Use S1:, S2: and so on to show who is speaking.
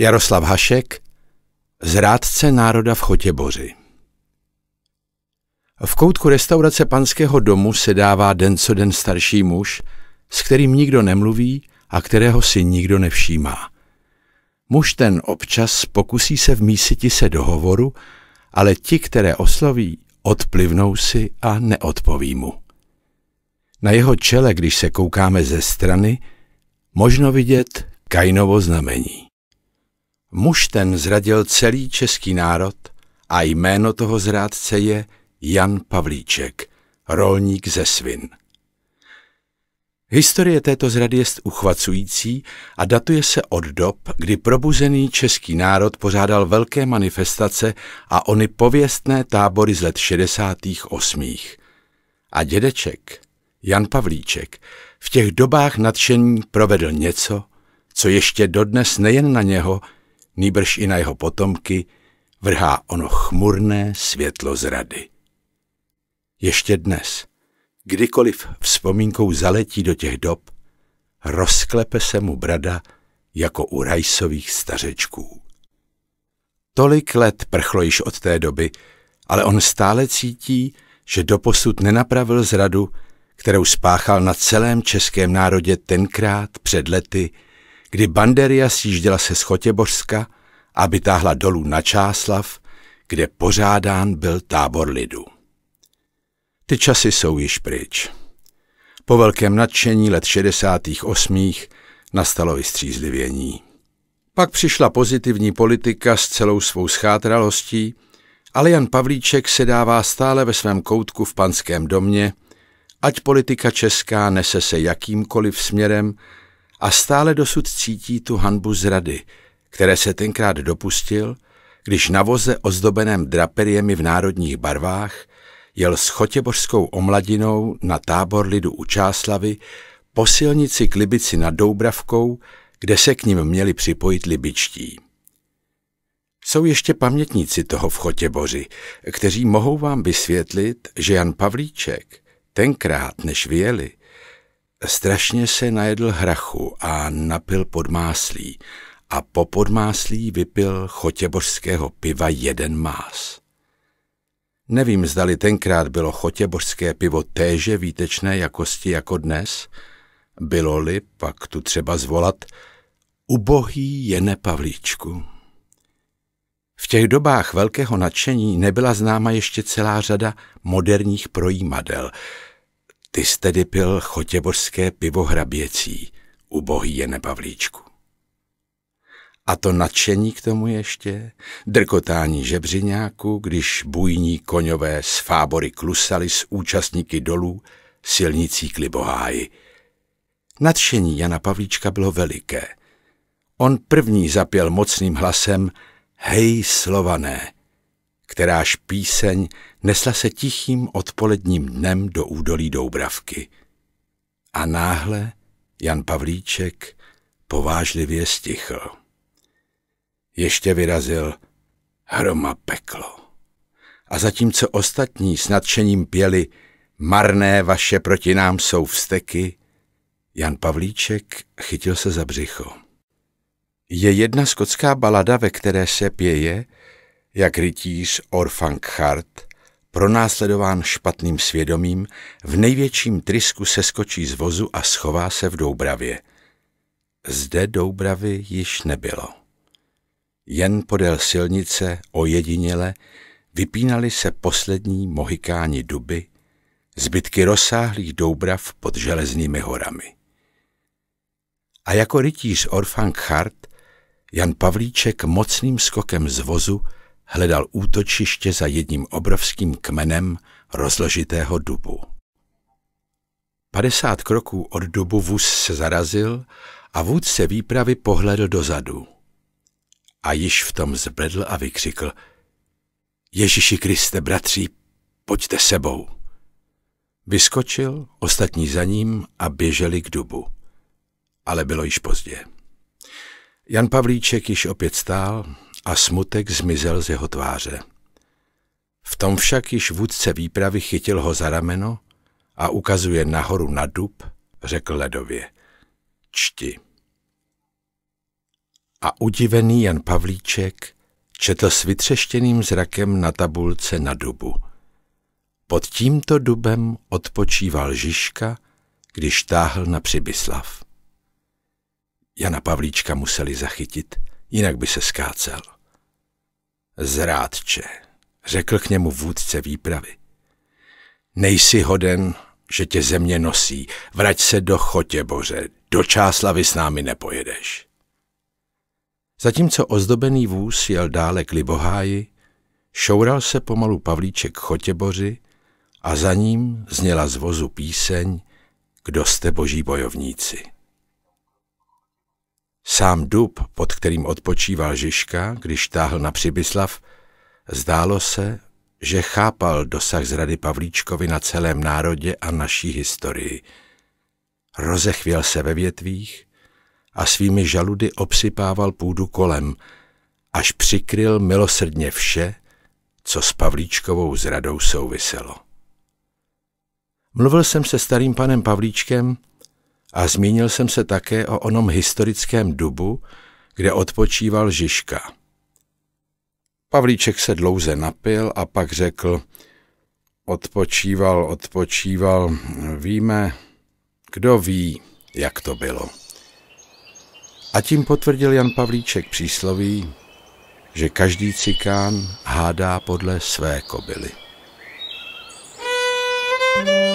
S1: Jaroslav Hašek, Zrádce národa v Chotěboři. V koutku restaurace panského domu se dává den co den starší muž, s kterým nikdo nemluví a kterého si nikdo nevšímá. Muž ten občas pokusí se vmísiti se do hovoru, ale ti, které osloví, odplivnou si a neodpoví mu. Na jeho čele, když se koukáme ze strany, možno vidět kajnovo znamení. Muž ten zradil celý český národ a jméno toho zrádce je Jan Pavlíček, rolník ze Svin. Historie této zrady je uchvacující a datuje se od dob, kdy probuzený český národ pořádal velké manifestace a ony pověstné tábory z let 68. A dědeček, Jan Pavlíček, v těch dobách nadšení provedl něco, co ještě dodnes nejen na něho, nýbrž i na jeho potomky, vrhá ono chmurné světlo zrady. Ještě dnes, kdykoliv vzpomínkou zaletí do těch dob, rozklepe se mu brada jako u rajsových stařečků. Tolik let prchlo již od té doby, ale on stále cítí, že doposud nenapravil zradu, kterou spáchal na celém českém národě tenkrát před lety kdy Banderia sjížděla se Schotěbořska, aby táhla dolů na Čáslav, kde pořádán byl tábor lidu. Ty časy jsou již pryč. Po velkém nadšení let 68. nastalo vystřízlivění. Pak přišla pozitivní politika s celou svou schátralostí, ale Jan Pavlíček se dává stále ve svém koutku v panském domě, ať politika česká nese se jakýmkoliv směrem, a stále dosud cítí tu hanbu zrady, které se tenkrát dopustil, když na voze ozdobeném draperiemi v národních barvách jel s chotěbořskou omladinou na tábor lidu u Čáslavy po silnici k Libici nad Doubravkou, kde se k ním měli připojit libičtí. Jsou ještě pamětníci toho v Chotěboři, kteří mohou vám vysvětlit, že Jan Pavlíček, tenkrát než vyjeli, Strašně se najedl hrachu a napil podmáslí a po podmáslí vypil chotěbořského piva jeden más. Nevím, zdali tenkrát bylo chotěbořské pivo téže výtečné jakosti jako, jako dnes, bylo-li pak tu třeba zvolat ubohý jene Pavlíčku. V těch dobách velkého nadšení nebyla známa ještě celá řada moderních projímadel – ty jsi tedy pil chotěbořské pivo hraběcí, ubohý je Pavlíčku. A to nadšení k tomu ještě, drkotání žebřiňáku, když bujní koňové s fábory klusali s účastníky dolů, silnicí k Liboháji. Nadšení Jana Pavlíčka bylo veliké. On první zapěl mocným hlasem Hej slované, kteráž píseň nesla se tichým odpoledním dnem do údolí Doubravky. A náhle Jan Pavlíček povážlivě stichl. Ještě vyrazil hroma peklo. A zatímco ostatní s nadšením pěli marné vaše proti nám jsou vsteky, Jan Pavlíček chytil se za břicho. Je jedna skotská balada, ve které se pěje, jak rytíř Hart, pronásledován špatným svědomím, v největším trysku seskočí z vozu a schová se v Doubravě. Zde Doubravy již nebylo. Jen podél silnice, ojediněle, vypínaly se poslední mohikáni duby, zbytky rozsáhlých doubrav pod železnými horami. A jako rytíř Orfang Hart, Jan Pavlíček mocným skokem z vozu hledal útočiště za jedním obrovským kmenem rozložitého dubu. Padesát kroků od dubu vůz se zarazil a vůdce výpravy pohledl dozadu. A již v tom zbledl a vykřikl Ježíši Kriste, bratří, pojďte sebou. Vyskočil, ostatní za ním a běželi k dubu. Ale bylo již pozdě. Jan Pavlíček již opět stál, a smutek zmizel z jeho tváře. V tom však již vůdce výpravy chytil ho za rameno a ukazuje nahoru na dub, řekl ledově. Čti. A udivený Jan Pavlíček četl s vytřeštěným zrakem na tabulce na dubu. Pod tímto dubem odpočíval Žižka, když táhl na Přibyslav. Jana Pavlíčka museli zachytit – jinak by se skácel. Zrádče, řekl k němu vůdce výpravy. Nejsi hoden, že tě země nosí, vrať se do Bože, do Čáslavy s námi nepojedeš. Zatímco ozdobený vůz jel dále k Liboháji, šoural se pomalu Pavlíček Chotěboři a za ním zněla z vozu píseň Kdo jste boží bojovníci. Sám dub, pod kterým odpočíval Žižka, když táhl na Přibyslav, zdálo se, že chápal dosah zrady Pavlíčkovi na celém národě a naší historii. Rozechvěl se ve větvích a svými žaludy obsypával půdu kolem, až přikryl milosrdně vše, co s Pavlíčkovou zradou souviselo. Mluvil jsem se starým panem Pavlíčkem, a zmínil jsem se také o onom historickém dubu, kde odpočíval Žižka. Pavlíček se dlouze napil a pak řekl, odpočíval, odpočíval, víme, kdo ví, jak to bylo. A tím potvrdil Jan Pavlíček přísloví, že každý cikán hádá podle své kobily. thank you